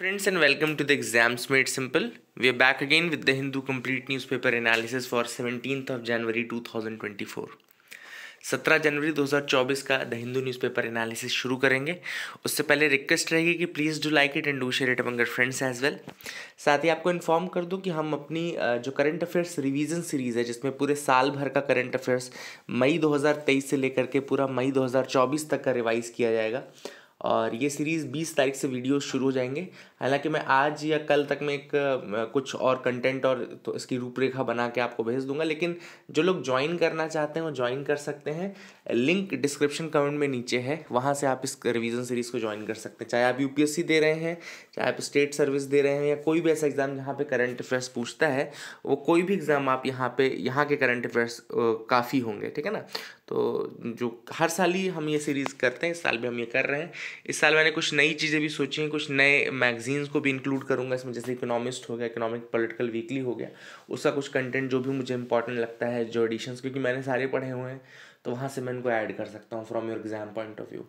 Friends and welcome simple we Exams back again with the Hindu again newspaper analysis for Newspaper of January two thousand twenty 2024. 17 जनवरी 2024 का the Hindu newspaper analysis शुरू करेंगे उससे पहले request रहेगी कि please do like it and do share it among friends as well साथ ही आपको इन्फॉर्म कर दूं कि हम अपनी जो करंट अफेयर्स रिवीजन सीरीज़ है जिसमें पूरे साल भर का करंट अफेयर्स मई 2023 से लेकर के पूरा मई 2024 तक का रिवाइज़ किया जाएगा और ये सीरीज़ 20 तारीख से वीडियो शुरू हो जाएंगे हालांकि मैं आज या कल तक में एक कुछ और कंटेंट और तो इसकी रूपरेखा बना के आपको भेज दूंगा लेकिन जो लोग ज्वाइन करना चाहते हैं वो ज्वाइन कर सकते हैं लिंक डिस्क्रिप्शन कमेंट में नीचे है वहाँ से आप इस रिविज़न सीरीज़ को ज्वाइन कर सकते हैं चाहे आप यूपीएससी दे रहे हैं चाहे आप स्टेट सर्विस दे रहे हैं या कोई भी ऐसा एग्ज़ाम जहाँ पर करंट अफेयर्स पूछता है वो कोई भी एग्ज़ाम आप यहाँ पर यहाँ के करंट अफेयर्स काफ़ी होंगे ठीक है ना तो जो हर साल ही हम ये सीरीज़ करते हैं इस साल भी हम ये कर रहे हैं इस साल मैंने कुछ नई चीज़ें भी सोची हैं कुछ नए मैगजीन मैगजीन्स को भी इंक्लूड करूँगा इसमें जैसे इकोनॉमिस्ट हो गया इकोनॉमिक पॉलिटिकल वीकली हो गया उसका कुछ कंटेंट जो भी मुझे इंपॉर्टेंट लगता है जो एडिशंस क्योंकि मैंने सारे पढ़े हुए हैं तो वहाँ से मैं इनको ऐड कर सकता हूँ from your exam point of view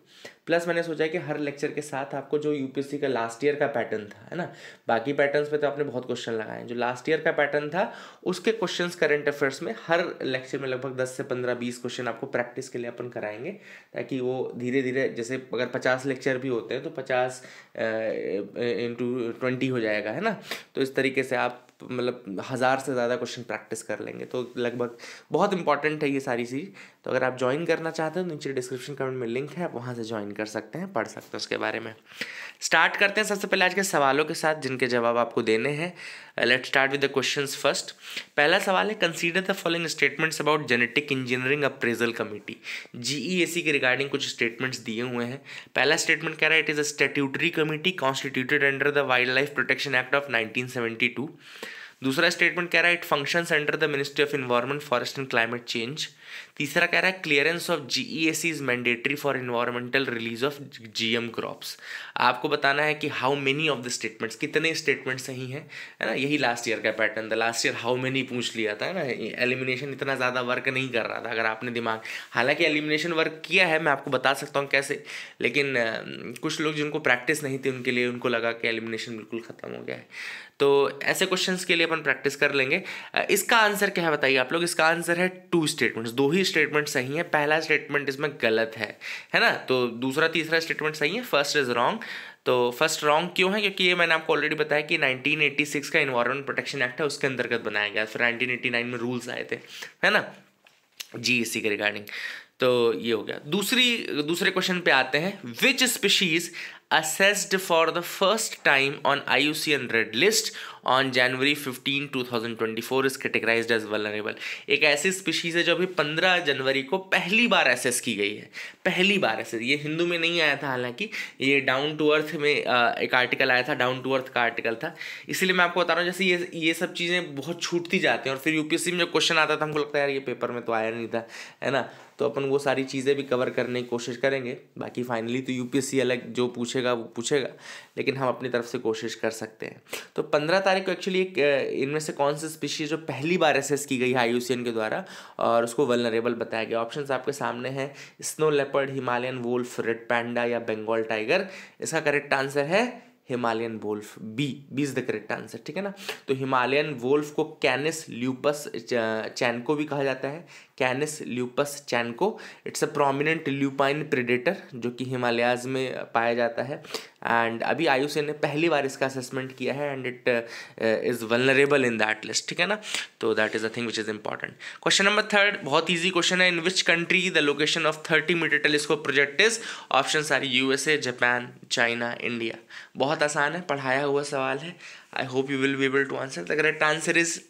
plus मैंने सोचा कि हर लेक्चर के साथ आपको जो यू का लास्ट ईयर का पैटर्न था है ना बाकी पैटर्न पे तो आपने बहुत क्वेश्चन लगाए जो लास्ट ईयर का पैटर्न था उसके क्वेश्चन करंट अफेयर्स में हर लेक्चर में लगभग दस से पंद्रह बीस क्वेश्चन आपको प्रैक्टिस के लिए अपन कराएंगे ताकि वो धीरे धीरे जैसे अगर पचास लेक्चर भी होते हैं तो पचास इंटू ट्वेंटी हो जाएगा है ना तो इस तरीके से आप मतलब हज़ार से ज़्यादा क्वेश्चन प्रैक्टिस कर लेंगे तो लगभग बहुत इंपॉर्टेंट है ये सारी चीज़ तो अगर आप ज्वाइन करना चाहते हो तो नीचे डिस्क्रिप्शन कमेंट में लिंक है आप वहाँ से ज्वाइन कर सकते हैं पढ़ सकते हैं उसके बारे में स्टार्ट करते हैं सबसे पहले आज के सवालों के साथ जिनके जवाब आपको देने हैं let start with the question first पहला सवाल है consider the following statements about genetic engineering appraisal committee GEAC के रिगार्डिंग कुछ स्टेटमेंट्स दिए हुए हैं पहला स्टेटमेंट कह रहा है it is a statutory committee constituted under the wildlife protection act of nineteen दूसरा स्टेटमेंट कह रहा है it functions under the ministry of environment forest and climate change तीसरा कह रहा है clearance of G E S is mandatory for environmental release of G M crops आपको बताना है कि how many of the statements कितने स्टेटमेंट सही हैं है ना यही लास्ट ईयर का पैटर्न था लास्ट ईयर हाउ मेनी पूछ लिया था है ना एलिमिनेशन इतना ज़्यादा वर्क नहीं कर रहा था अगर आपने दिमाग हालांकि एलिमिनेशन वर्क किया है मैं आपको बता सकता हूँ कैसे लेकिन कुछ लोग जिनको प्रैक्टिस नहीं थी उनके लिए उनको लगा कि एलिमिनेशन बिल्कुल ख़त्म हो गया है तो ऐसे क्वेश्चन के लिए अपन प्रैक्टिस कर लेंगे इसका आंसर क्या है बताइए आप लोग इसका आंसर है टू स्टेटमेंट्स दो ही स्टेटमेंट सही है पहला स्टेटमेंट इसमें गलत है है ना तो दूसरा तीसरा स्टेटमेंट सही है फर्स्ट इज़ रॉन्ग तो फर्स्ट रॉन्ग क्यों है क्योंकि ये मैंने आपको ऑलरेडी बताया कि 1986 का इन्वायरमेंट प्रोटेक्शन एक्ट है उसके अंतर्गत बनाया गया फिर 1989 में रूल्स आए थे है ना जी इसी के रिगार्डिंग तो ये हो गया दूसरी दूसरे क्वेश्चन पे आते हैं which species assessed for the first time on IUCN Red List on January 15, 2024 is categorized as vulnerable. एक ऐसी स्पीशीज है जो अभी 15 जनवरी को पहली बार एसेस की गई है पहली बार एसेस ये हिंदू में नहीं आया था हालांकि ये डाउन टू अर्थ में एक आर्टिकल आया था डाउन टू अर्थ का आर्टिकल था इसीलिए मैं आपको बता रहा हूँ जैसे ये ये सब चीज़ें बहुत छूटती जाती हैं और फिर यूपीएससी में जो क्वेश्चन आता था हमको लगता है यार ये पेपर में तो आया नहीं था है ना तो अपन वो सारी चीज़ें भी कवर करने की कोशिश करेंगे बाकी फाइनली तो यू अलग जो पूछेगा वो पूछेगा लेकिन हम अपनी तरफ से कोशिश कर सकते हैं तो पंद्रह तारीख को एक्चुअली एक इनमें से कौन सी स्पीशीज़ जो पहली बार एसेस की गई है आई के द्वारा और उसको वलनरेबल बताया गया ऑप्शन आपके सामने हैं snow leopard Himalayan wolf red panda या बंगाल टाइगर इसका करेक्ट आंसर है Himalayan wolf B B is the correct answer ठीक है ना तो हिमालयन वोल्फ को कैनिस ल्यूपस चैनको भी कहा जाता है canis lupus chanco it's a prominent lupine predator जो कि हिमालयाज में पाया जाता है एंड अभी आयु ने पहली बार इसका असेसमेंट किया है and it is vulnerable in that list ठीक है ना तो that is a thing which is important question number third बहुत ईजी क्वेश्चन है in which country the location of thirty meter telescope project is option are U S A Japan China India बहुत आसान है पढ़ाया हुआ सवाल है I hope you will be able to answer the correct answer is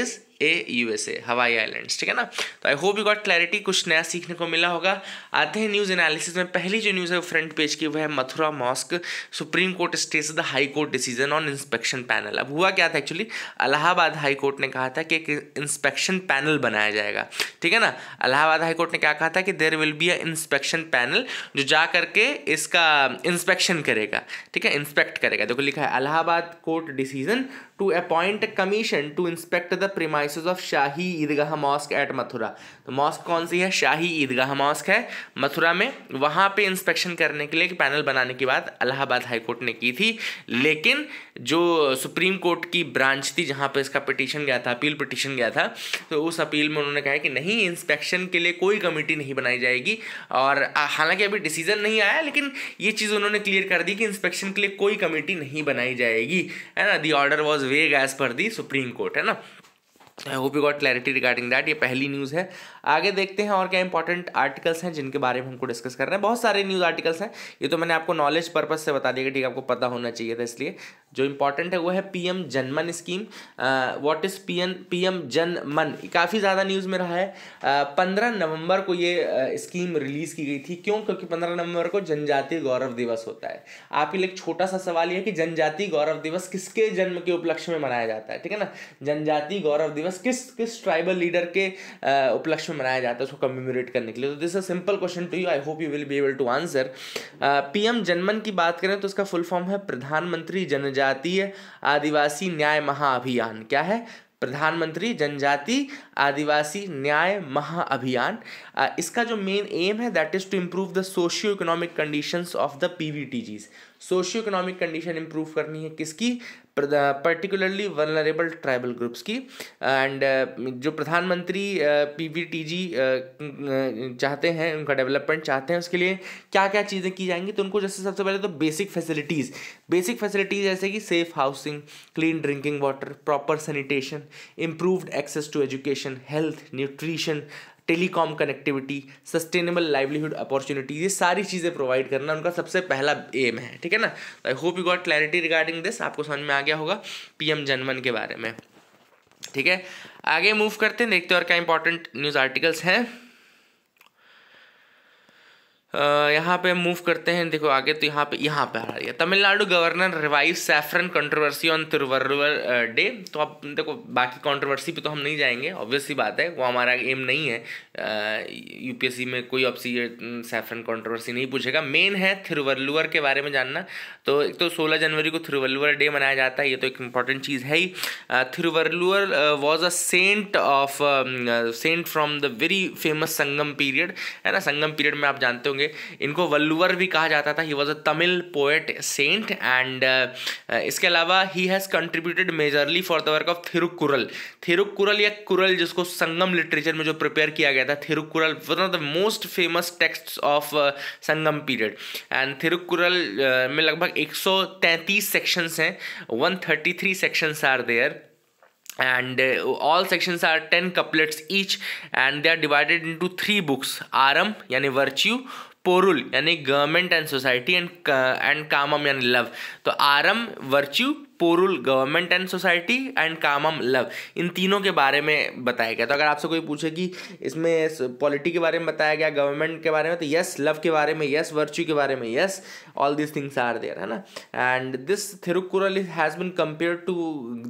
is A USA हवाई islands ठीक है ना तो I hope you got clarity कुछ नया सीखने को मिला होगा आते हैं न्यूज़ एनालिसिस में पहली जो न्यूज़ है वो फ्रंट पेज की वह है Mathura mosque supreme court stays the high court decision on inspection panel अब हुआ क्या था एक्चुअली अलाहाबाद हाई कोर्ट ने कहा था कि एक इंस्पेक्शन पैनल बनाया जाएगा ठीक है ना अलाहाबाद हाई कोर्ट ने क्या कहा था कि there will be a inspection panel जो जा करके इसका इंस्पेक्शन करेगा ठीक है इंस्पेक्ट करेगा देखो लिखा है Allahabad court decision to appoint commission to inspect the premise prices of Shahi Idgah mosque at Mathura तो मॉस्क कौन सी है शाही ईदगाह मॉस्क है मथुरा में वहाँ पे इंस्पेक्शन करने के लिए एक पैनल बनाने की बात अलाहाबाद हाई कोर्ट ने की थी लेकिन जो सुप्रीम कोर्ट की ब्रांच थी जहाँ पे इसका पिटीशन गया था अपील पिटीशन गया था तो उस अपील में उन्होंने कहा कि नहीं इंस्पेक्शन के लिए कोई कमेटी नहीं बनाई जाएगी और हालांकि अभी डिसीजन नहीं आया लेकिन ये चीज़ उन्होंने क्लियर कर दी कि इंस्पेक्शन के लिए कोई कमेटी नहीं बनाई जाएगी है ना the order was vague as per the supreme court है ना I hope you got clarity regarding that ये पहली न्यूज़ है आगे देखते हैं और क्या इंपॉर्टेंट आर्टिकल्स हैं जिनके बारे में हमको डिस्कस कर रहे हैं बहुत सारे न्यूज़ आर्टिकल्स हैं ये तो मैंने आपको नॉलेज पर्पज से बता दिया ठीक आपको पता होना चाहिए था इसलिए जो इंपॉर्टेंट है वो है PM Janman scheme what is P N P M Janman काफ़ी ज़्यादा न्यूज़ में रहा है पंद्रह नवंबर को ये स्कीम रिलीज़ की गई थी क्यों क्योंकि पंद्रह नवंबर को जनजातीय गौरव दिवस होता है आप ही एक छोटा सा सवाल यह है कि जनजातीय गौरव दिवस किसके जन्म के उपलक्ष्य में मनाया जाता है ठीक है ना जनजातीय गौरव दिवस किस किस ट्राइबल लीडर के उपलक्ष्य में मनाया जाता है उसको कम्यूमरेट करने के लिए तो this a simple question to you I hope you will be able to answer P M Janman की बात करें तो उसका फुल फॉर्म है प्रधानमंत्री जनजातीय आदिवासी न्याय महाअभियान क्या है प्रधानमंत्री जनजाति आदिवासी न्याय महाअभियान uh, इसका जो मेन एम है that is to improve the socio economic conditions of the PVTGs socio economic condition improve करनी है किसकी पर्टिकुलरली वनरेबल ट्राइबल ग्रुप्स की एंड uh, जो प्रधानमंत्री पीवीटीजी uh, uh, चाहते हैं उनका डेवलपमेंट चाहते हैं उसके लिए क्या क्या चीज़ें की जाएंगी तो उनको जैसे सबसे पहले तो बेसिक फैसिलिटीज़ बेसिक फैसिलिटीज़ जैसे कि safe housing clean drinking water proper sanitation improved access to education health nutrition telecom connectivity sustainable livelihood opportunity ये सारी चीज़ें प्रोवाइड करना उनका सबसे पहला एम है ठीक है ना I hope you got clarity regarding this आपको समझ में आ गया होगा पीएम जनमन के बारे में ठीक है आगे मूव करते हैं देखते हैं और क्या इंपॉर्टेंट न्यूज़ आर्टिकल्स हैं यहाँ पे मूव करते हैं देखो आगे तो यहाँ पे यहाँ पे आ रही है Tamil Nadu governor revive saffron controversy on Thiruvalluvar day तो अब देखो बाकी कंट्रोवर्सी पे तो हम नहीं जाएंगे ऑब्वियसली बात है वो हमारा एम नहीं है यूपीएससी में कोई आपसे सैफरन कंट्रोवर्सी नहीं पूछेगा मेन है थिरुवल्लुअर के बारे में जानना तो एक तो सोलह जनवरी को तिरुवल्लुवर डे मनाया जाता है ये तो एक इंपॉर्टेंट चीज़ है he Thiruvalluvar was a saint of saint from the very famous Sangam period है ना संगम पीरियड में आप जानते होंगे होंगे इनको वल्लुवर भी कहा जाता था he was a Tamil poet saint and इसके अलावा he has contributed majorly for the work of Thirukkural Thirukkural या कुरल जिसको संगम लिटरेचर में जो प्रिपेयर किया गया था Thirukkural one of the most famous text of Sangam period and Thirukkural में लगभग 133 सेक्शंस हैं 133 sections are there and uh, all sections are 10 couplets each and they are divided into three books aram yani virtue Porul यानी government and society and and Kamam यानी love तो Aram virtue Porul government and society and Kamam love इन तीनों के बारे में बताया गया तो अगर आपसे कोई पूछे कि इसमें पॉलिटी के बारे में बताया गया गवर्नमेंट के बारे में तो यस लव के बारे में यस वर्च्यू के बारे में yes all this things are there है ना and this Thirukkural has been compare to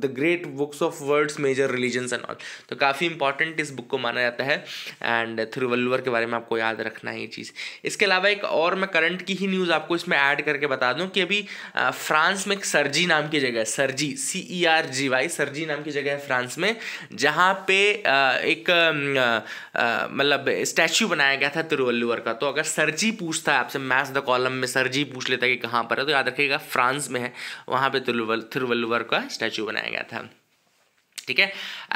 the great books of world's major religions and all तो काफ़ी इंपॉर्टेंट इस बुक को माना जाता है एंड थिरुवल्लुवर के बारे में आपको याद रखना है ये चीज़ इसके अलावा एक और मैं करंट की ही न्यूज़ आपको इसमें ऐड करके बता दूँ कि अभी फ्रांस में एक सर्जी नाम की जगह जगह सरजी सी ई आर जी वाई सरजी नाम की जगह है फ्रांस में जहाँ पे एक मतलब स्टैचू बनाया गया था तिरुवल्लुवर का तो अगर सरजी पूछता है आपसे मैथ द कॉलम में सरजी पूछ लेता है कि कहाँ पर है तो याद रखिएगा फ्रांस में है वहाँ पे तिरुवल्लुवर का स्टैचू बनाया गया था ठीक है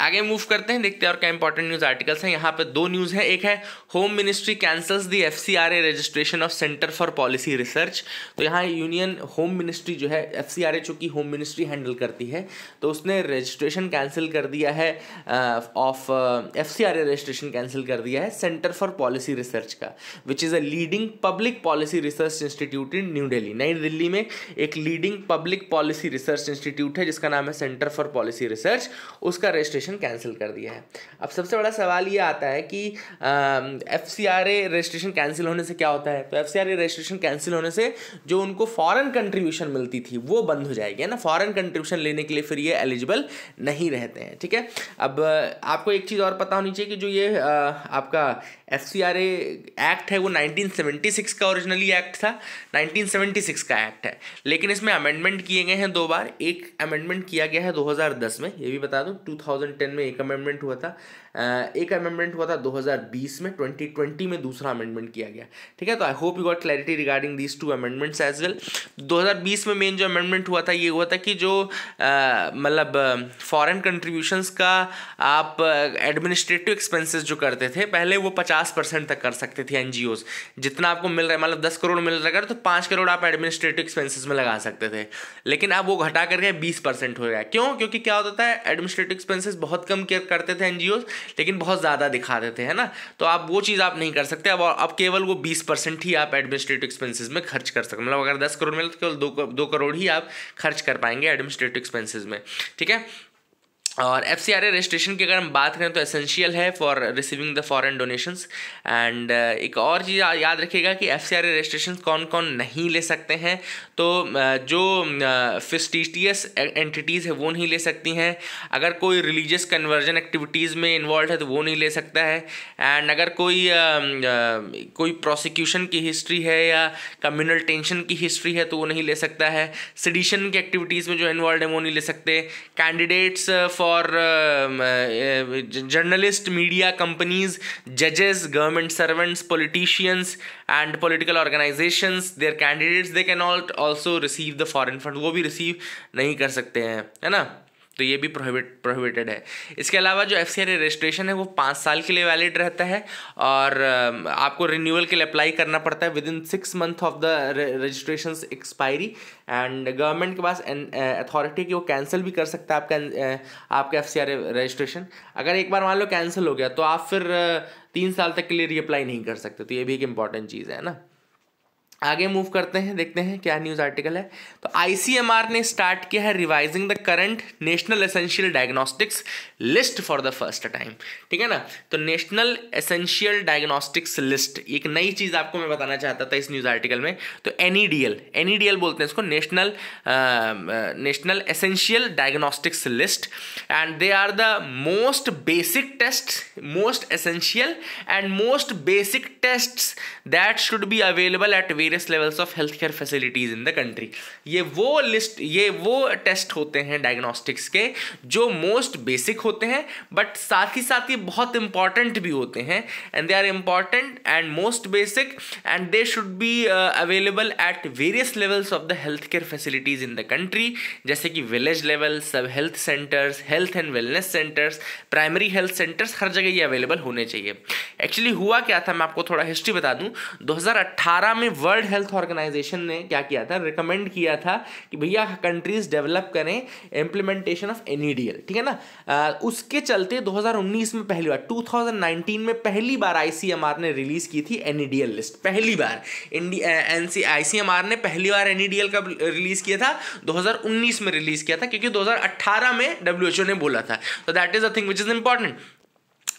आगे मूव करते हैं देखते हैं और क्या इंपॉर्टेंट न्यूज आर्टिकल्स हैं यहाँ पे दो न्यूज है एक है home ministry cancels the F C R A registration of centre for policy research तो यहाँ यूनियन होम मिनिस्ट्री जो है एफ सी आर ए चूंकि होम मिनिस्ट्री हैंडल करती है तो उसने रजिस्ट्रेशन कैंसिल कर दिया है of F C R A registration cancel कर दिया है सेंटर फॉर पॉलिसी रिसर्च का which is a leading public policy research institute in new Delhi New Delhi में एक leading public policy research institute है जिसका नाम है सेंटर फॉर पॉलिसी रिसर्च उसका रजिस्ट्रेशन कैंसिल कर दिया है अब सबसे बड़ा सवाल ये आता है कि F C R A registration cancel होने से क्या होता है तो F C R A registration cancel होने से जो उनको फॉरेन कंट्रीब्यूशन मिलती थी वो बंद हो जाएगी है ना फॉरेन कंट्रीब्यूशन लेने के लिए फिर ये एलिजिबल नहीं रहते हैं ठीक है अब आपको एक चीज़ और पता होनी चाहिए कि जो ये आपका F C R A act है वो 1976 का ओरिजिनली एक्ट था 1976 का एक्ट है लेकिन इसमें अमेंडमेंट किए गए हैं दो बार एक अमेंडमेंट किया गया है 2010 में ये भी बता दूं 2010 में एक अमेंडमेंट हुआ था एक अमेंडमेंट हुआ था 2020 में 2020 में दूसरा अमेंडमेंट किया गया ठीक है तो I hope you got clarity regarding these two amendments as well 2020 में मेन जो अमेंडमेंट हुआ था ये हुआ था कि जो मतलब फॉरेन कंट्रीब्यूशंस का आप एडमिनिस्ट्रेटिव एक्सपेंसेस जो करते थे पहले वो पचास परसेंट तक कर सकते थे एन जितना आपको मिल रहा है मतलब दस करोड़ मिल रहा है तो पाँच करोड़ आप एडमिनिस्ट्रेटिव एक्सपेंसिस में लगा सकते थे लेकिन अब वो घटा करके बीस परसेंट हो गया क्यों क्योंकि क्या होता था एडमिनिस्ट्रेटिव एक्सपेंसिस बहुत कम केयर करते थे एन लेकिन बहुत ज़्यादा दिखा देते हैं ना तो आप वो चीज़ आप नहीं कर सकते अब अब केवल वो बीस परसेंट ही आप एडमिनिस्ट्रेटिव एक्सपेंसिस में खर्च कर सकते मतलब अगर दस करोड़ मिले तो केवल दो, दो करोड़ ही आप खर्च कर पाएंगे एडमिनिस्ट्रेटिव एक्सपेंसिस में ठीक है और F C R A registration की अगर हम बात करें तो एसेंशियल है for receiving the foreign donations and एक और चीज़ याद रखिएगा कि F C R A registration कौन कौन नहीं ले सकते हैं तो uh, जो फिस्टिटियस एंटिटीज़ है वो नहीं ले सकती हैं अगर कोई रिलीजियस कन्वर्जन एक्टिविटीज़ में इन्वॉल्व है तो वो नहीं ले सकता है एंड अगर कोई आ, um, आ, uh, कोई प्रोसिक्यूशन की हिस्ट्री है या कम्यूनल टेंशन की हिस्ट्री है तो वो नहीं ले सकता है सडिशन की एक्टिविटीज़ में जो इन्वॉल्व है वो नहीं ले सकते candidates for uh, for journalist media companies जजेस government servants politicians and political organisations their candidates they can not also receive the foreign fund वो भी रिसीव नहीं कर सकते हैं है ना तो ये भी प्रोहिबिट प्रोहिबिटेड है इसके अलावा जो एफ सी रजिस्ट्रेशन है वो पाँच साल के लिए वैलिड रहता है और आपको रिन्यूअल के लिए अप्लाई करना पड़ता है within six month of the registration expiry and government के पास अथॉरिटी की वो कैंसिल भी कर सकता है आपका आपका एफ रजिस्ट्रेशन अगर एक बार मान लो कैंसिल हो गया तो आप फिर तीन साल तक के लिए रीअप्लाई नहीं कर सकते तो ये भी एक इंपॉर्टेंट चीज़ है ना आगे मूव करते हैं देखते हैं क्या न्यूज़ आर्टिकल है तो आईसीएमआर ने स्टार्ट किया है revising the current national essential diagnostics list for the first time ठीक है ना तो नेशनल एसेंशियल डायग्नोस्टिक्स लिस्ट एक नई चीज़ आपको मैं बताना चाहता था इस न्यूज़ आर्टिकल में तो एन एनईडीएल e e बोलते हैं इसको national national essential diagnostics list and they are the most basic test most essential and most basic test that should be available at way various levels of healthcare facilities in the country ये वो list ये वो test होते हैं diagnostics के जो most basic होते हैं but साथ ही साथ ये बहुत important भी होते हैं and they are important and most basic and they should be uh, available at various levels of the healthcare facilities in the country जैसे कि village level सब health centers health and wellness centers primary health centers हर जगह ये available होने चाहिए actually हुआ क्या था मैं आपको थोड़ा हिस्ट्री बता दूं 2018 में वर्ल्ड वर्ल्ड हेल्थ ऑर्गेनाइजेशन ने क्या किया था रिकमेंड किया था कि भैया कंट्रीज डेवलप करें इम्प्लीमेंटेशन ऑफ एन ठीक है ना आ, उसके चलते 2019 में पहली बार 2019 में पहली बार आई ने रिलीज की थी एन लिस्ट पहली बार इंडिया आईसीएमआर ने पहली बार एन का रिलीज किया था 2019 में रिलीज किया था क्योंकि 2018 में डब्ल्यू ने बोला था तो that is a thing which is important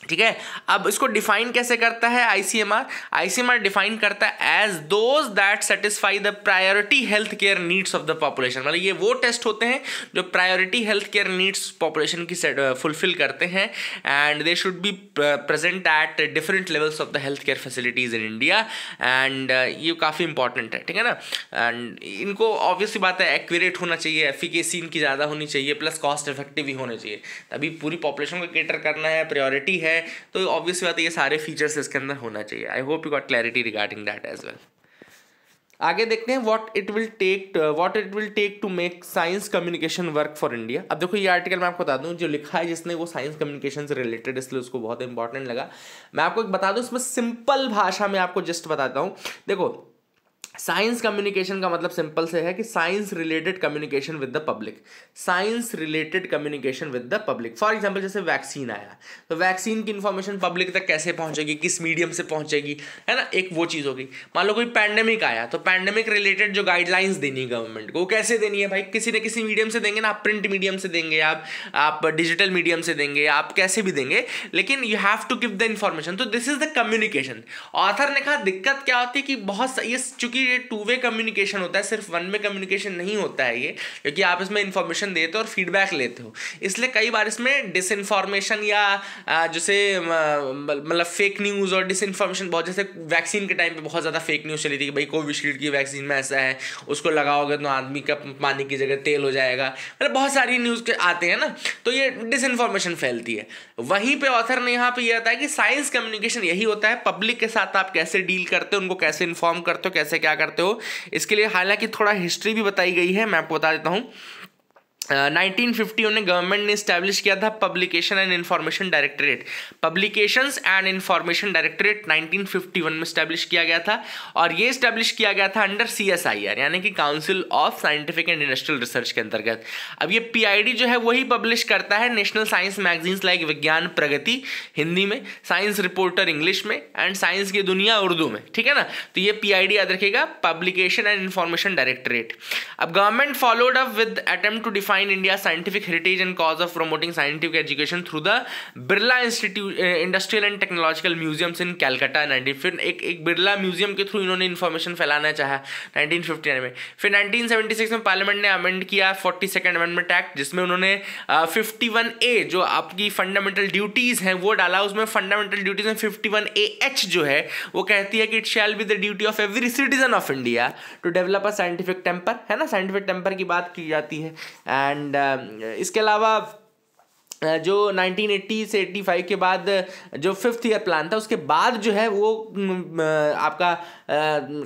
ठीक है अब इसको डिफाइन कैसे करता है आईसीएमआर आईसीएमआर डिफाइन करता है as those that satisfy the priority health care needs of the population मतलब ये वो टेस्ट होते हैं जो priority health care needs population की फुलफिल करते हैं and they should be present at different levels of the health care facilities in India एंड ये काफ़ी इंपॉर्टेंट है ठीक है ना एंड इनको ऑब्वियसली बात है एक्यूरेट होना चाहिए एफिकेसी इनकी ज़्यादा होनी चाहिए प्लस कॉस्ट इफेक्टिव भी होने चाहिए तभी पूरी पॉपुलेशन को केटर करना है प्रायोरिटी है है तो ऑब्वियस बात है ये सारे फीचर्स इसके अंदर होना चाहिए I hope you got clarity regarding that as well आगे देखते हैं what it will take what it will take to make science communication work for India अब देखो ये आर्टिकल मैं आपको बता दूं जो लिखा है जिसने वो साइंस कम्युनिकेशन से रिलेटेड इसलिए उसको बहुत इंपॉर्टेंट लगा मैं आपको एक बता दूं इसमें सिंपल भाषा में आपको जस्ट बताता हूं देखो साइंस कम्युनिकेशन का मतलब सिंपल से है कि science related communication with the public science related communication with the public for example जैसे वैक्सीन आया तो वैक्सीन की इन्फॉर्मेशन पब्लिक तक कैसे पहुंचेगी किस मीडियम से पहुंचेगी है ना एक वो चीज़ होगी मान लो कोई पैंडेमिक आया तो पैंडेमिक रिलेटेड जो गाइडलाइंस देनी है गवर्नमेंट को वो कैसे देनी है भाई किसी न किसी मीडियम से देंगे ना आप प्रिंट मीडियम से देंगे आप आप डिजिटल मीडियम से देंगे आप कैसे भी देंगे लेकिन you have to give the information तो this is the communication author ने कहा दिक्कत क्या होती है कि बहुत ये चूंकि ये टू वे कम्युनिकेशन होता है सिर्फ वन वे कम्युनिकेशन नहीं होता है ये क्योंकि आप इसमें इन्फॉर्मेशन देते हो और फीडबैक लेते हो इसलिए कई बार इसमें डिसइंफॉर्मेशन या जैसे मतलब फेक न्यूज़ और डिसइंफॉर्मेशन बहुत जैसे वैक्सीन के टाइम पर बहुत ज़्यादा फेक न्यूज़ चली थी कि भाई कोविशील्ड की वैक्सीन में ऐसा है उसको लगाओगे तो आदमी का पानी की जगह तेल हो जाएगा मतलब बहुत सारी न्यूज़ के आते हैं ना तो ये डिसइंफॉर्मेशन फैलती है वहीं पर ऑथर ने यहाँ पर यह आता है कि साइंस कम्युनिकेशन यही होता है पब्लिक के साथ आप कैसे डील करते हो उनको कैसे इन्फॉर्म करते हो कैसे क्या करते हो इसके लिए हालांकि थोड़ा हिस्ट्री भी बताई गई है मैं आपको बता देता हूँ 1950 uh, फिफ्टी में गवर्नमेंट ने इस्टेब्लिश किया था publication and information directorate publications and information directorate 1951 में इस्टेब्लिश किया गया था और ये इस्टेब्लिश किया गया था under C S I R यानी कि council of scientific and industrial research के अंतर्गत अब ये पी जो है वही पब्लिश करता है नेशनल साइंस मैगजीन्स लाइक विज्ञान प्रगति हिंदी में साइंस रिपोर्टर इंग्लिश में एंड साइंस की दुनिया उर्दू में ठीक है ना तो ये पी याद रखेगा पब्लिकेशन एंड इन्फॉर्मेशन डायरेक्टरेट अब government followed up with attempt to define define India scientific heritage and cause of promoting scientific education through the Birla institute industrial and technological museums in Calcutta nineteen फिर एक एक बिरला म्यूजियम के through इन्होंने information फैलाना चाहा nineteen 1959 में फिर 1976 में पार्लियामेंट ने अमेंड किया फोर्टी सेकेंड अमेंडमेंट एक्ट जिसमें उन्होंने फिफ्टी वन ए जो आपकी फंडामेंटल ड्यूटीज़ हैं वो डाला उसमें फंडामेंटल ड्यूटीज़ में फिफ्टी वन ए एच जो है वो कहती है कि it shall be the duty of every citizen of India to develop a scientific temper है ना साइंटिफिक टेम्पर की बात की जाती है एंड um, इसके अलावा जो 1980 से 85 के बाद जो फिफ्थ ईयर प्लान था उसके बाद जो है वो आपका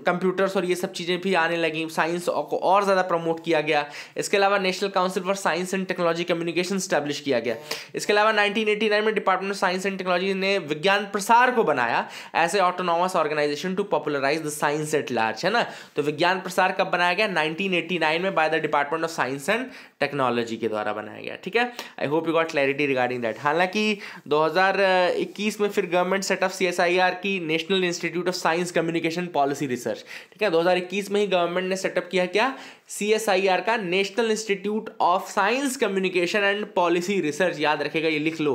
कंप्यूटर्स और ये सब चीज़ें भी आने लगी साइंस को और ज़्यादा प्रमोट किया गया इसके अलावा national council for science and technology communication establish किया गया इसके अलावा 1989 में department of science and technology ने विज्ञान प्रसार को बनाया as a autonomous organisation to popularise the science at large है ना तो विज्ञान प्रसार कब बनाया गया नाइनटीन में by the department of science and technology के द्वारा बनाया गया ठीक है I hope you got clarity regarding that हालांकि 2021 में फिर गवर्नमेंट सेट ऑफ सीएसआईआर की national institute of science communication policy research ठीक है 2021 में ही गवर्नमेंट ने सेटअप किया क्या सीएसआईआर का national institute of science communication and policy research याद रखेगा ये लिख लो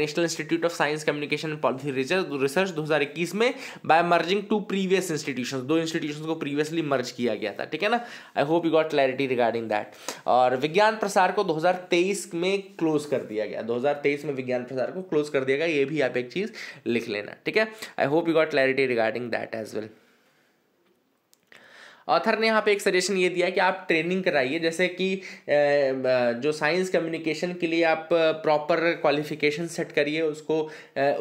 national institute of science communication and policy research research इक्कीस में by merging two previous institution दो इंस्टीट्यूशन को प्रीवियसली मर्ज किया गया था ठीक है ना I hope you got clarity regarding that और विज्ञान प्रसार को 2023 में क्लोज कर दिया गया 2023 में विज्ञान प्रसार को क्लोज कर दिया गया ये भी आप एक चीज़ लिख लेना ठीक है I hope you got clarity regarding that as well author ने यहाँ पे एक सजेशन ये दिया कि आप ट्रेनिंग कराइए जैसे कि जो साइंस कम्युनिकेशन के लिए आप प्रॉपर क्वालिफिकेशन सेट करिए उसको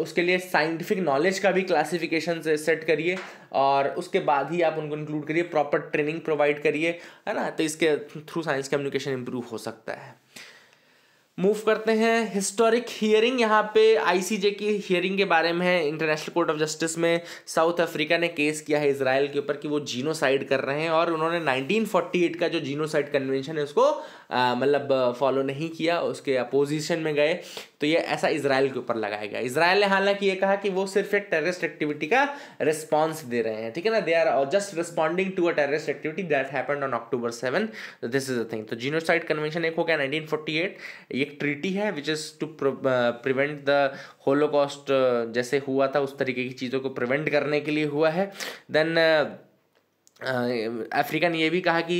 उसके लिए साइंटिफिक नॉलेज का भी क्लासिफिकेशन सेट करिए और उसके बाद ही आप उनको इंक्लूड करिए प्रॉपर ट्रेनिंग प्रोवाइड करिए है ना तो इसके थ्रू साइंस कम्युनिकेशन इम्प्रूव हो सकता है मूव करते हैं हिस्टोरिक हियरिंग यहाँ पे आईसीजे की हियरिंग के बारे में है इंटरनेशनल कोर्ट ऑफ जस्टिस में साउथ अफ्रीका ने केस किया है इसराइल के ऊपर कि वो जीनोसाइड कर रहे हैं और उन्होंने 1948 का जो जीनोसाइड कन्वेंशन है उसको मतलब फॉलो नहीं किया उसके अपोजिशन में गए तो ये ऐसा इसराइल के ऊपर लगाया गया इसराइल ने हालांकि ये कहा कि वो सिर्फ एक टेररिस्ट एक्टिविटी का रिस्पॉन्स दे रहे हैं ठीक है ना they are just responding to a terrorist activity that happen on October seven this is a thing तो जीनोसाइड कन्वेंशन एक हो गया नाइनटीन फोर्टी एट एक ट्रीटी है which is to prevent the holocaust जैसे हुआ था उस तरीके की चीज़ों को प्रिवेंट करने के लिए हुआ है देन अफ्रीका ने यह भी कहा कि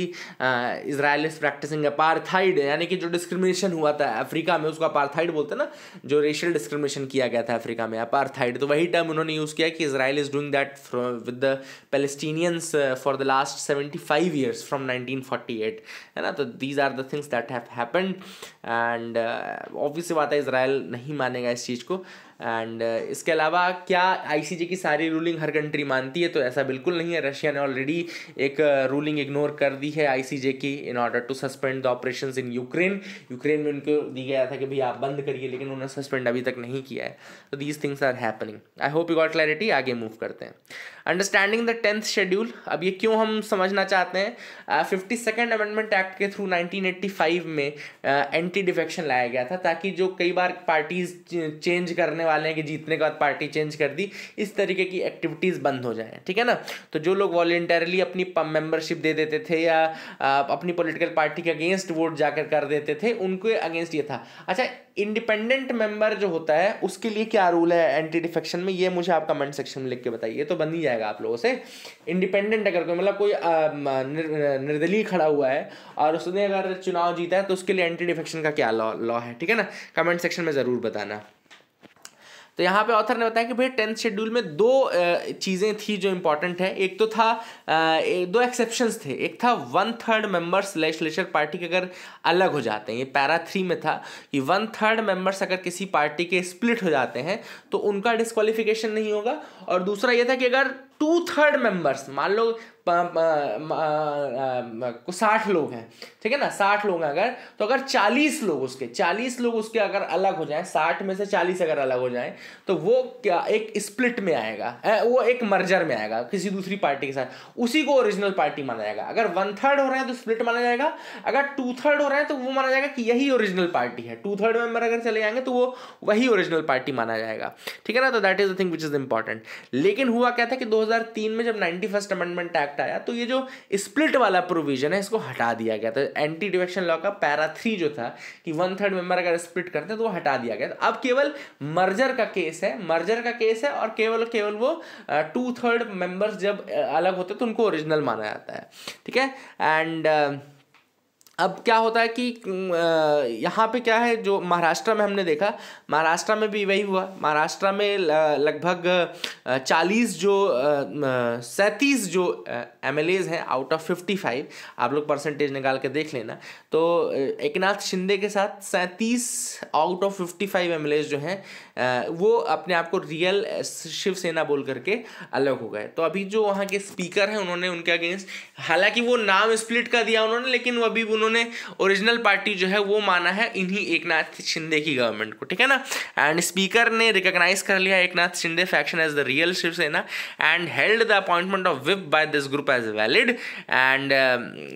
इसराइल इज प्रैक्टिसिंग अपारथाइड यानी कि जो डिस्क्रिमिनेशन हुआ था अफ्रीका में उसको अपारथाइड बोलते हैं ना जो रेशियल डिस्क्रिमिनेशन किया गया था अफ्रीका में अपारथाइड तो वही टर्म उन्होंने यूज़ किया कि Israel is doing that with the Palestinians for the last seventy five years from nineteen forty eight है ना तो these are the things that have happen and obviously बात है इसराइल नहीं मानेगा इस चीज़ को एंड uh, इसके अलावा क्या आईसीजे की सारी रूलिंग हर कंट्री मानती है तो ऐसा बिल्कुल नहीं है रशिया ने ऑलरेडी एक रूलिंग uh, इग्नोर कर दी है आईसीजे की in order to suspend the operation in Ukraine Ukraine में उनको दिया गया था कि भाई आप बंद करिए लेकिन उन्होंने सस्पेंड अभी तक नहीं किया है तो these things are happening I hope you got clarity आगे मूव करते हैं अंडरस्टैंडिंग द टेंथ शेड्यूल अब ये क्यों हम समझना चाहते हैं फिफ्टी सेकेंड अमेंडमेंट एक्ट के थ्रू नाइनटीन एट्टी फाइव में एंटी uh, डिफेक्शन लाया गया था ताकि जो कई बार पार्टीज चेंज करने वाले हैं कि जीतने के बाद पार्टी चेंज कर दी इस तरीके की एक्टिविटीज़ बंद हो जाए ठीक है ना तो जो लोग वॉल्टरली अपनी मेंबरशिप दे देते थे या अपनी पोलिटिकल पार्टी के अगेंस्ट वोट जाकर कर देते थे उनके अगेंस्ट ये था अच्छा इंडिपेंडेंट मेंबर जो होता है उसके लिए क्या रूल है एंटी डिफेक्शन में ये मुझे आप कमेंट सेक्शन में लिख के बताइए तो बन ही जाएगा आप लोगों से इंडिपेंडेंट अगर कोई मतलब कोई निर्दलीय खड़ा हुआ है और उसने अगर चुनाव जीता है तो उसके लिए एंटी डिफेक्शन का क्या लॉ लॉ है ठीक है ना कमेंट सेक्शन में ज़रूर बताना तो यहाँ पे ऑथर ने बताया कि भाई टेंथ शेड्यूल में दो चीज़ें थी जो इम्पॉर्टेंट है एक तो था दो एक्सेप्शंस थे एक था one third members legislature party के अगर अलग हो जाते हैं ये पैरा थ्री में था कि वन थर्ड मेंबर्स अगर किसी पार्टी के स्प्लिट हो जाते हैं तो उनका डिस्कवालिफिकेशन नहीं होगा और दूसरा ये था कि अगर टू थर्ड मेंबर्स मान लो साठ लोग हैं ठीक है ना साठ लोग हैं अगर तो अगर चालीस लोग उसके चालीस लोग उसके अगर अलग हो जाए साठ में से चालीस अगर अलग हो जाए तो वो क्या एक स्प्लिट में आएगा वो एक मर्जर में आएगा किसी दूसरी पार्टी के साथ उसी को ओरिजिनल पार्टी माना जाएगा अगर वन थर्ड हो रहे हैं तो स्प्लिट माना जाएगा अगर टू थर्ड हो रहे हैं तो वो माना जाएगा कि यही ओरिजिनल पार्टी है टू थर्ड मेंबर अगर चले जाएंगे तो वो वही ओरिजिनल पार्टी माना जाएगा ठीक है ना तो that is the thing which is important लेकिन हुआ क्या था कि दो 2003 में जब नाइन्टी फर्स्ट अमेंडमेंट एक्ट आया तो ये जो स्प्लिट वाला प्रोविजन है इसको हटा दिया गया था एंटी डिवेक्शन लॉ का पैरा थ्री जो था कि वन थर्ड मेंबर अगर स्प्लिट करते हैं तो वो हटा दिया गया था अब केवल मर्जर का केस है मर्जर का केस है और केवल केवल वो टू थर्ड मेंबर्स जब अलग होते तो उनको ओरिजिनल माना जाता है ठीक है एंड अब क्या होता है कि यहाँ पे क्या है जो महाराष्ट्र में हमने देखा महाराष्ट्र में भी वही हुआ महाराष्ट्र में लगभग चालीस जो सैंतीस जो एम हैं आउट ऑफ फिफ्टी फाइव आप लोग परसेंटेज निकाल के देख लेना तो एक नाथ शिंदे के साथ सैंतीस out of fifty five M जो हैं वो अपने आप को रियल शिवसेना बोल करके अलग हो गए तो अभी जो वहाँ के स्पीकर हैं उन्होंने उनके अगेंस्ट हालांकि वो नाम स्प्लिट का दिया उन्होंने लेकिन अभी उन्होंने इन्होंने ओरिजिनल पार्टी जो है वो माना है इन्हीं एक शिंदे की गवर्नमेंट को ठीक है ना एंड स्पीकर ने रिकोगनाइज कर लिया एक Shinde faction as the real Shiv Sena and held the appointment of whip by this group as valid and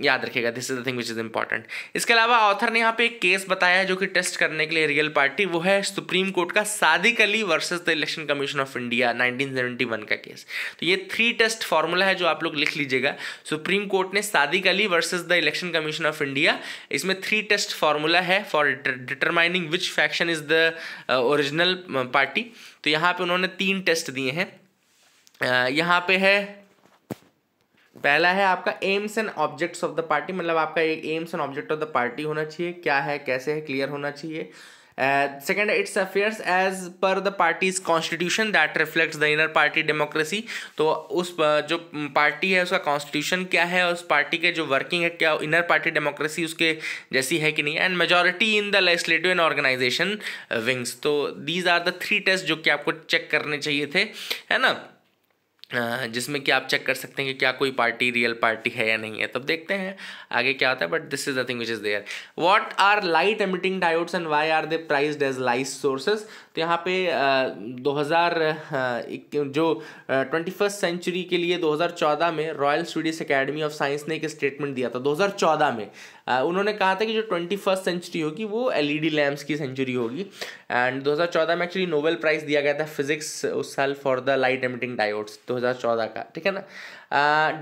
याद रखेगा this is the thing which is important इसके अलावा ऑथर ने यहाँ पे एक केस बताया जो कि टेस्ट करने के लिए रियल पार्टी वो है सुप्रीम कोर्ट का Sadiq Ali versus the election commission of India nineteen का केस तो ये थ्री टेस्ट फॉर्मूला है जो आप लोग लिख लीजिएगा सुप्रीम कोर्ट ने Sadiq Ali versus the election commission of India लिया इसमें थ्री टेस्ट फार्मूला है for determining which faction is the original party तो यहाँ पे उन्होंने तीन टेस्ट दिए हैं uh, यहाँ पे है पहला है आपका aims and objects of the party मतलब आपका एक aims and object of the party होना चाहिए क्या है कैसे है क्लियर होना चाहिए second its affairs as per the party's constitution that reflects the inner party democracy तो उस uh, जो पार्टी है उसका कॉन्स्टिट्यूशन क्या है उस पार्टी के जो वर्किंग है क्या इनर पार्टी डेमोक्रेसी उसके जैसी है कि नहीं and majority in the legislative and organisation wings तो these are the three test जो कि आपको चेक करने चाहिए थे है ना जिसमें कि आप चेक कर सकते हैं कि क्या कोई पार्टी रियल पार्टी है या नहीं है तब देखते हैं आगे क्या होता है but this is the thing which is there what are light emitting diodes and why are they prize as light sources तो यहाँ पे दो हज़ार जो ट्वेंटी फर्स्ट सेंचुरी के लिए 2014 में royal Swedish academy of science ने एक स्टेटमेंट दिया था 2014 में उन्होंने कहा था कि जो ट्वेंटी फर्स्ट सेंचुरी होगी वो एल ई डी लैम्प्स की सेंचुरी होगी एंड 2014 में एक्चुअली नोबेल प्राइज़ दिया गया था फिजिक्स उस साल for the light emitting diodes 2014 का ठीक है ना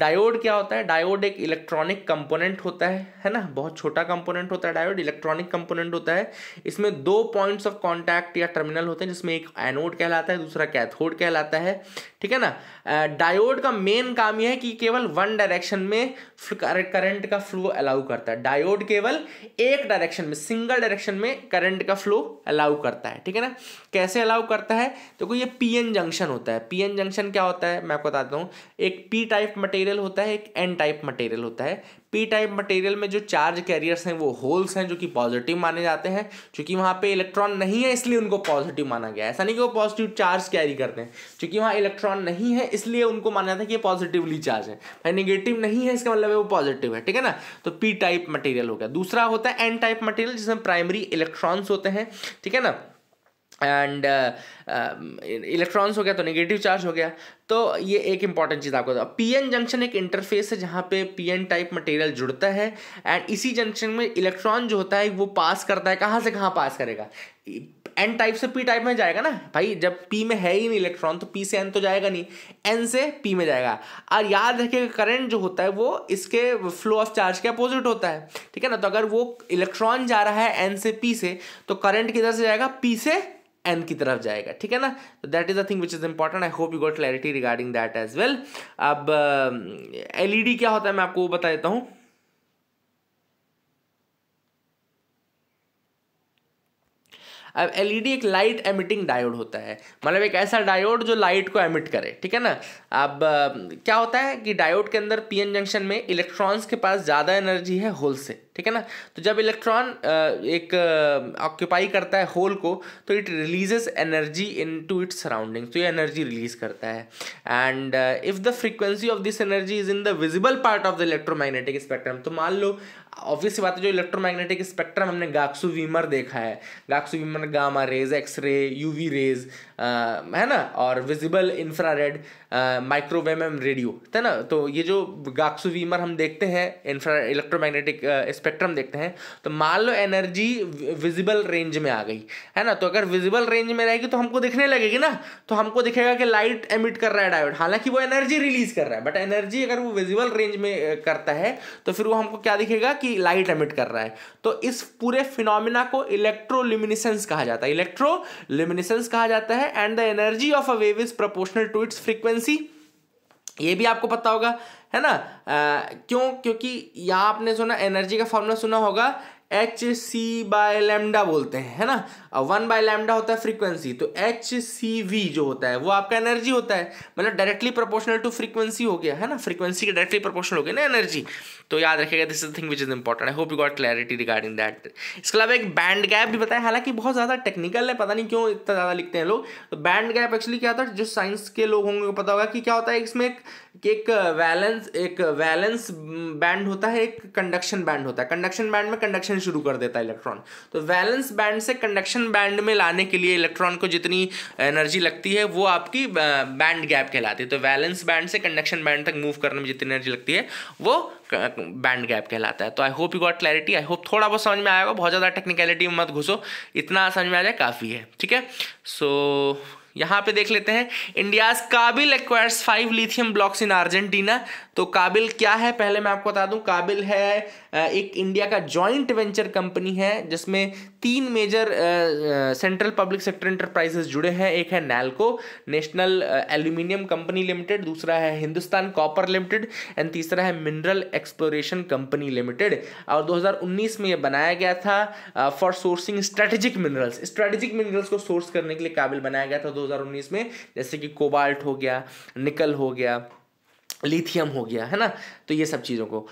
डायोड क्या होता है डायोड एक इलेक्ट्रॉनिक कंपोनेंट होता है है ना बहुत छोटा कंपोनेंट होता है डायोड इलेक्ट्रॉनिक कंपोनेंट होता है इसमें दो पॉइंट्स ऑफ कॉन्टैक्ट या टर्मिनल चैनल होते हैं जिसमें एक एनोड कहलाता है दूसरा कैथोड कहलाता है ठीक है ना डायोड का मेन काम यह है कि केवल वन डायरेक्शन में करंट का फ्लो अलाउ करता है डायोड केवल एक डायरेक्शन में सिंगल डायरेक्शन में करंट का फ्लो अलाउ करता है ठीक है ना कैसे अलाउ करता है देखो ये पीएन जंक्शन होता है पीएन जंक्शन क्या होता है मैं आपको बताता हूँ एक पी टाइप मटेरियल होता है एक एन टाइप मटेरियल होता है पी टाइप मटेरियल में जो चार्ज कैरियर्स हैं वो होल्स हैं जो कि पॉजिटिव माने जाते हैं क्योंकि वहाँ पे इलेक्ट्रॉन नहीं है इसलिए उनको पॉजिटिव माना गया है ऐसा नहीं कि वो पॉजिटिव चार्ज कैरी करते हैं क्योंकि वहाँ इलेक्ट्रॉन नहीं है इसलिए उनको माना जाता है कि ये पॉजिटिवली चार्ज है भाई निगेटिव नहीं है इसका मतलब है वो पॉजिटिव है ठीक है ना तो पी टाइप मटेरियल हो गया दूसरा होता है एन टाइप मटेरियल जिसमें प्राइमरी इलेक्ट्रॉन्स होते हैं ठीक है ना एंड इलेक्ट्रॉन्स uh, um, हो गया तो नेगेटिव चार्ज हो गया तो ये एक इंपॉर्टेंट चीज़ आपको पी एन जंक्शन एक इंटरफेस है जहाँ पे पी एन टाइप मटेरियल जुड़ता है एंड इसी जंक्शन में इलेक्ट्रॉन जो होता है वो पास करता है कहाँ से कहाँ पास करेगा एन टाइप से पी टाइप में जाएगा ना भाई जब पी में है ही नहीं इलेक्ट्रॉन तो पी से एन तो जाएगा नहीं एन से पी में जाएगा और याद रखिए करंट जो होता है वो इसके फ्लो ऑफ चार्ज के अपोजिट होता है ठीक है ना तो अगर वो इलेक्ट्रॉन जा रहा है एन से पी से तो करंट किधर से जाएगा पी से एन की तरफ जाएगा ठीक है ना तो that is the thing which is important I hope you got clarity regarding that as well अब एलईडी क्या होता है मैं आपको वो बता देता हूँ अब एल e एक लाइट एमिटिंग डायोड होता है मतलब एक ऐसा डायोड जो लाइट को एमिट करे ठीक है ना अब क्या होता है कि डायोड के अंदर पीएन जंक्शन में इलेक्ट्रॉन्स के पास ज़्यादा एनर्जी है होल से ठीक है ना तो जब इलेक्ट्रॉन एक ऑक्यूपाई करता है होल को तो it releases energy into its surrounding तो ये एनर्जी रिलीज करता है and if the frequency of this energy is in the visible part of the electromagnetic spectrum तो मान लो ऑब्वियस बात है जो इलेक्ट्रोमैग्नेटिक स्पेक्ट्रम हमने गाक्सु वीमर देखा है गाक्सु वीमर gamma rays X ray UV rays है ना और visible infrared red M radio है ना तो ये जो गाक्सु वीमर हम देखते हैं इंफ्रा इलेक्ट्रोमैग्नेटिक स्पेक्ट्रम देखते हैं तो मान लो एनर्जी विजिबल रेंज में आ गई है ना तो अगर विजिबल रेंज में रहेगी तो हमको दिखने लगेगी ना तो हमको दिखेगा कि लाइट एमिट कर रहा है डायोड हालांकि वो एनर्जी रिलीज कर रहा है बट एनर्जी अगर वो विजिबल रेंज में करता है तो फिर वो हमको क्या दिखेगा कि लाइट एमिट कर रहा है तो इस पूरे फिनोमिना को इलेक्ट्रोल्यूमिनिसेंस कहा जाता है इलेक्ट्रोल्यूमिनिसेंस कहा जाता है and the energy of a wave is proportional to its frequency ये भी आपको पता होगा है ना आ, क्यों क्योंकि यहाँ आपने सुना एनर्जी का फॉर्मूला सुना होगा एच सी बाय लेमडा बोलते हैं है ना वन बाय लैमडा होता है फ्रीक्वेंसी तो एच सी वी जो होता है वो आपका एनर्जी होता है मतलब डायरेक्टली प्रोपोर्शनल टू फ्रीक्वेंसी हो गया है ना फ्रीक्वेंसी के डायरेक्टली प्रोपोर्शनल हो गया ना एनर्जी तो याद रखेगा this is thing which is important I hope you got clarity regarding that इसके अलावा एक बैंड गैप भी बताया हालांकि बहुत ज़्यादा टेक्निकल है पता नहीं क्यों इतना ज़्यादा लिखते हैं लोग तो बैंड गैप एक्चुअली क्या होता है जो साइंस के लोग होंगे को पता होगा कि क्या होता है इसमें एक एक वैलेंस एक वैलेंस बैंड होता है एक कंडक्शन बैंड होता है कंडक्शन बैंड में कंडक्शन शुरू कर देता है इलेक्ट्रॉन तो वैलेंस बैंड से कंडक्शन कंडक्शन बैंड में लाने के लिए इलेक्ट्रॉन को जितनी एनर्जी लगती है वो आपकी बैंड गैप कहलाती है तो वैलेंस बैंड से कंडक्शन बैंड तक मूव करने में जितनी एनर्जी लगती है वो बैंड गैप कहलाता है तो I hope you got clarity I hope थोड़ा बहुत समझ में आएगा बहुत ज़्यादा टेक्निकलिटी में मत घुसो इतना समझ में आ जाए काफ़ी है ठीक है सो यहाँ पे देख लेते हैं India's KABIL acquires five lithium blocks in Argentina तो काबिल क्या है पहले मैं आपको बता दूं काबिल है एक इंडिया का जॉइंट वेंचर कंपनी है जिसमें तीन major central public sector enterprises जुड़े हैं एक है NALCO national aluminium company limited दूसरा है हिंदुस्तान कॉपर लिमिटेड एंड तीसरा है मिनरल एक्सप्लोरेशन कंपनी लिमिटेड और 2019 में यह बनाया गया था for sourcing strategic minerals strategic minerals को सोर्स करने के लिए काबिल बनाया गया था 2019 में जैसे कि कोबाल्ट हो गया निकल हो गया लिथियम हो गया है ना तो ये सब चीज़ों को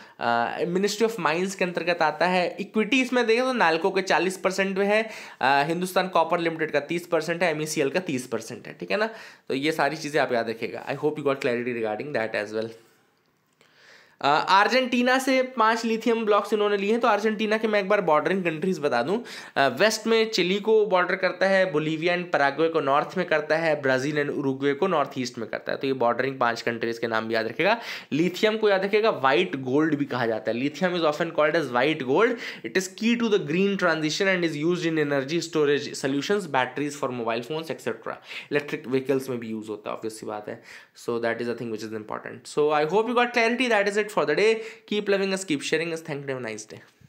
मिनिस्ट्री ऑफ माइंस के अंतर्गत आता है इक्विटी इसमें देखें तो नालको के 40 परसेंट में है आ, हिंदुस्तान कॉपर लिमिटेड का 30 परसेंट है एम e का 30 परसेंट है ठीक है ना तो ये सारी चीज़ें आप याद रखेगा I hope you got clarity regarding that as well Argentina से पांच लिथियम ब्लॉक्स इन्होंने लिए हैं तो अर्जेंटीना के मैं एक बार बॉर्डरिंग कंट्रीज बता दूं वेस्ट में चिली को बॉर्डर करता है बोलीविया एंड पराग्वे को नॉर्थ में करता है ब्राज़ील एंड उरुग्वे को नॉर्थ ईस्ट में करता है तो ये बॉर्डरिंग पांच कंट्रीज के नाम भी याद रखेगा लिथियम को याद रखेगा वाइट गोल्ड भी कहा जाता है lithium is often called as white gold it is key to the green transition and is use in energy storage solution batteries for mobile phones etcetera electric vehicles में भी use होता है obvious बात है so that is a thing which is important so I hope you got clarity that is it for the day. Keep loving us, keep sharing us. Thank you. Have a nice day.